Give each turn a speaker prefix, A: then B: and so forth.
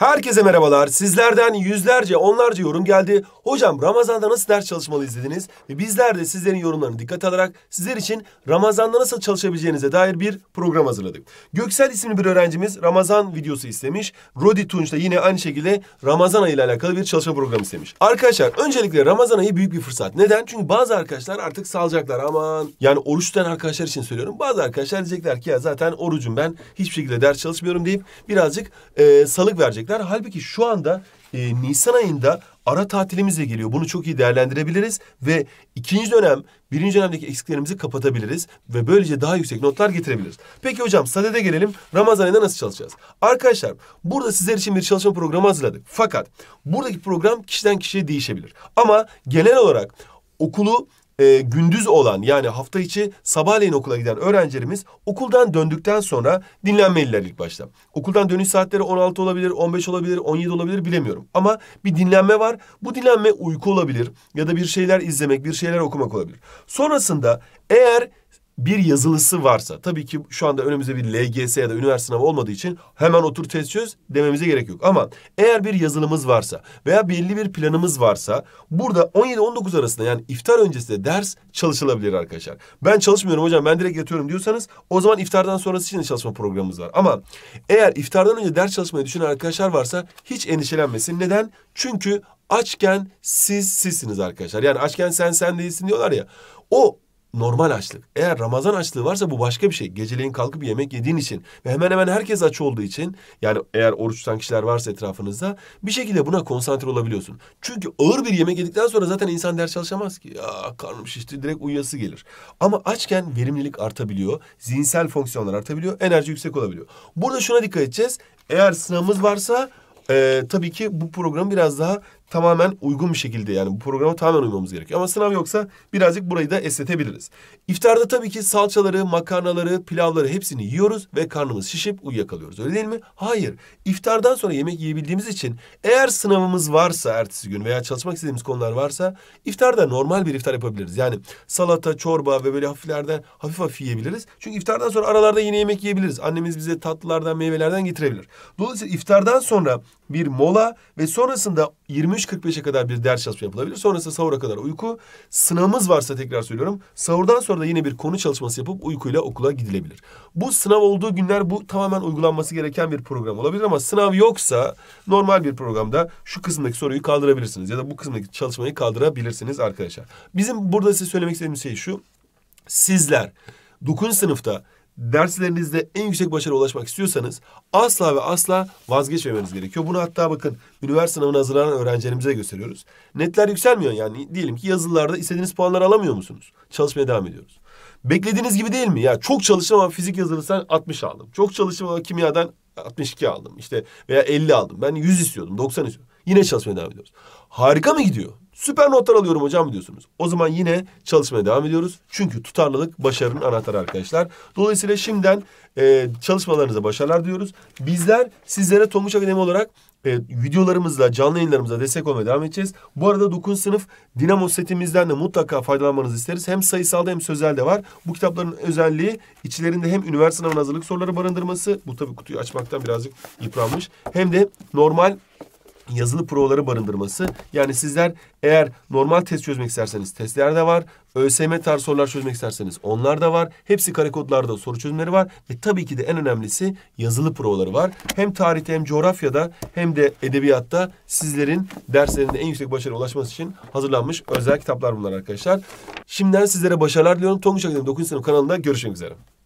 A: Herkese merhabalar. Sizlerden yüzlerce, onlarca yorum geldi. Hocam Ramazan'da nasıl ders çalışmalıyız dediniz ve bizler de sizlerin yorumlarını dikkat alarak sizler için Ramazan'da nasıl çalışabileceğinize dair bir program hazırladık. Göksel isimli bir öğrencimiz Ramazan videosu istemiş. Rodi Tunç da yine aynı şekilde Ramazan ayı ile alakalı bir çalışma programı istemiş. Arkadaşlar öncelikle Ramazan ayı büyük bir fırsat. Neden? Çünkü bazı arkadaşlar artık salacaklar aman. Yani oruç tutan arkadaşlar için söylüyorum. Bazı arkadaşlar diyecekler ki ya zaten orucum ben hiçbir şekilde ders çalışmıyorum deyip birazcık e, salık verecekler gidecekler. Halbuki şu anda e, Nisan ayında ara tatilimiz de geliyor. Bunu çok iyi değerlendirebiliriz ve ikinci dönem, birinci dönemdeki eksiklerimizi kapatabiliriz ve böylece daha yüksek notlar getirebiliriz. Peki hocam sadede gelelim. Ramazan ayında nasıl çalışacağız? Arkadaşlar burada sizler için bir çalışma programı hazırladık. Fakat buradaki program kişiden kişiye değişebilir. Ama genel olarak okulu e, gündüz olan yani hafta içi sabahleyin okula giden öğrencilerimiz okuldan döndükten sonra dinlenmeliler ilk başta. Okuldan dönüş saatleri 16 olabilir, 15 olabilir, 17 olabilir bilemiyorum. Ama bir dinlenme var. Bu dinlenme uyku olabilir ya da bir şeyler izlemek, bir şeyler okumak olabilir. Sonrasında eğer bir yazılısı varsa tabii ki şu anda önümüzde bir LGS ya da üniversite sınavı olmadığı için hemen otur test çöz dememize gerek yok. Ama eğer bir yazılımız varsa veya belli bir planımız varsa burada 17-19 arasında yani iftar öncesinde ders çalışılabilir arkadaşlar. Ben çalışmıyorum hocam ben direkt yatıyorum diyorsanız o zaman iftardan sonrası için de çalışma programımız var. Ama eğer iftardan önce ders çalışmayı düşünen arkadaşlar varsa hiç endişelenmesin. Neden? Çünkü açken siz sizsiniz arkadaşlar. Yani açken sen sen değilsin diyorlar ya. O normal açlık. Eğer Ramazan açlığı varsa bu başka bir şey. Geceleyin kalkıp yemek yediğin için ve hemen hemen herkes aç olduğu için yani eğer oruç tutan kişiler varsa etrafınızda bir şekilde buna konsantre olabiliyorsun. Çünkü ağır bir yemek yedikten sonra zaten insan ders çalışamaz ki. Ya karnım şişti direkt uyuyası gelir. Ama açken verimlilik artabiliyor. Zihinsel fonksiyonlar artabiliyor. Enerji yüksek olabiliyor. Burada şuna dikkat edeceğiz. Eğer sınavımız varsa ee, tabii ki bu programı biraz daha tamamen uygun bir şekilde yani bu programa tamamen uymamız gerekiyor. Ama sınav yoksa birazcık burayı da esnetebiliriz. İftarda tabii ki salçaları, makarnaları, pilavları hepsini yiyoruz ve karnımız şişip uyuyakalıyoruz. Öyle değil mi? Hayır. İftardan sonra yemek yiyebildiğimiz için eğer sınavımız varsa ertesi gün veya çalışmak istediğimiz konular varsa iftarda normal bir iftar yapabiliriz. Yani salata, çorba ve böyle hafiflerden hafif hafif yiyebiliriz. Çünkü iftardan sonra aralarda yine yemek yiyebiliriz. Annemiz bize tatlılardan, meyvelerden getirebilir. Dolayısıyla iftardan sonra bir mola ve sonrasında 23.45'e kadar bir ders çalışma yapılabilir. Sonrasında sahura kadar uyku. Sınavımız varsa tekrar söylüyorum. Sahurdan sonra da yine bir konu çalışması yapıp uykuyla okula gidilebilir. Bu sınav olduğu günler bu tamamen uygulanması gereken bir program olabilir ama sınav yoksa normal bir programda şu kısımdaki soruyu kaldırabilirsiniz ya da bu kısımdaki çalışmayı kaldırabilirsiniz arkadaşlar. Bizim burada size söylemek istediğimiz şey şu. Sizler 9. sınıfta derslerinizde en yüksek başarı ulaşmak istiyorsanız asla ve asla vazgeçmemeniz gerekiyor. Bunu hatta bakın üniversite sınavına hazırlanan öğrencilerimize gösteriyoruz. Netler yükselmiyor yani diyelim ki yazılılarda istediğiniz puanları alamıyor musunuz? Çalışmaya devam ediyoruz. Beklediğiniz gibi değil mi? Ya çok çalıştım ama fizik yazılısından 60 aldım. Çok çalıştım ama kimyadan 62 aldım. İşte veya 50 aldım. Ben 100 istiyordum, 90 istiyordum. Yine çalışmaya devam ediyoruz. Harika mı gidiyor? Süper notlar alıyorum hocam diyorsunuz. O zaman yine çalışmaya devam ediyoruz. Çünkü tutarlılık başarının anahtarı arkadaşlar. Dolayısıyla şimdiden e, çalışmalarınıza başarılar diyoruz. Bizler sizlere Tomuş Akademi olarak e, videolarımızla, canlı yayınlarımızla destek olmaya devam edeceğiz. Bu arada 9. sınıf Dinamo setimizden de mutlaka faydalanmanızı isteriz. Hem sayısalda hem sözelde var. Bu kitapların özelliği içlerinde hem üniversite sınavına hazırlık soruları barındırması. Bu tabii kutuyu açmaktan birazcık yıpranmış. Hem de normal yazılı provaları barındırması. Yani sizler eğer normal test çözmek isterseniz testler de var. ÖSM tarz sorular çözmek isterseniz onlar da var. Hepsi kare kodlarda soru çözümleri var. Ve tabii ki de en önemlisi yazılı provaları var. Hem tarihte hem coğrafyada hem de edebiyatta sizlerin derslerinde en yüksek başarı ulaşması için hazırlanmış özel kitaplar bunlar arkadaşlar. Şimdiden sizlere başarılar diliyorum. Tonguç Akademi 9. sınıf kanalında görüşmek üzere.